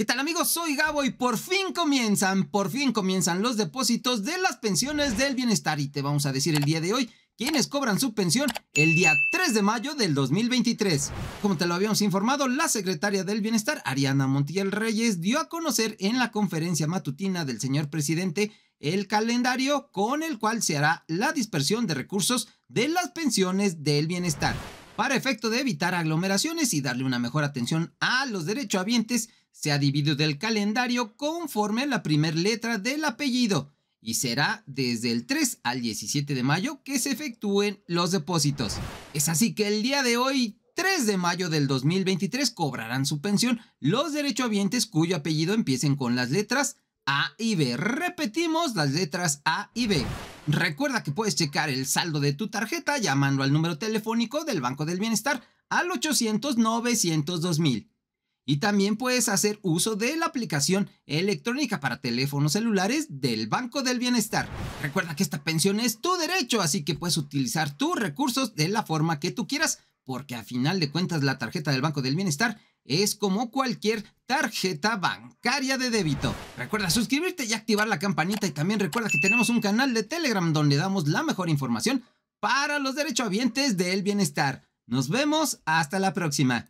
¿Qué tal amigos? Soy Gabo y por fin comienzan, por fin comienzan los depósitos de las pensiones del bienestar y te vamos a decir el día de hoy quienes cobran su pensión el día 3 de mayo del 2023. Como te lo habíamos informado, la secretaria del bienestar, Ariana Montiel Reyes, dio a conocer en la conferencia matutina del señor presidente el calendario con el cual se hará la dispersión de recursos de las pensiones del bienestar. Para efecto de evitar aglomeraciones y darle una mejor atención a los derechohabientes, se ha dividido del calendario conforme a la primera letra del apellido y será desde el 3 al 17 de mayo que se efectúen los depósitos. Es así que el día de hoy, 3 de mayo del 2023, cobrarán su pensión los derechohabientes cuyo apellido empiecen con las letras A y B. Repetimos las letras A y B. Recuerda que puedes checar el saldo de tu tarjeta llamando al número telefónico del Banco del Bienestar al 800 900 2000. Y también puedes hacer uso de la aplicación electrónica para teléfonos celulares del Banco del Bienestar. Recuerda que esta pensión es tu derecho, así que puedes utilizar tus recursos de la forma que tú quieras, porque a final de cuentas la tarjeta del Banco del Bienestar es como cualquier tarjeta bancaria de débito. Recuerda suscribirte y activar la campanita y también recuerda que tenemos un canal de Telegram donde damos la mejor información para los derechohabientes del bienestar. Nos vemos hasta la próxima.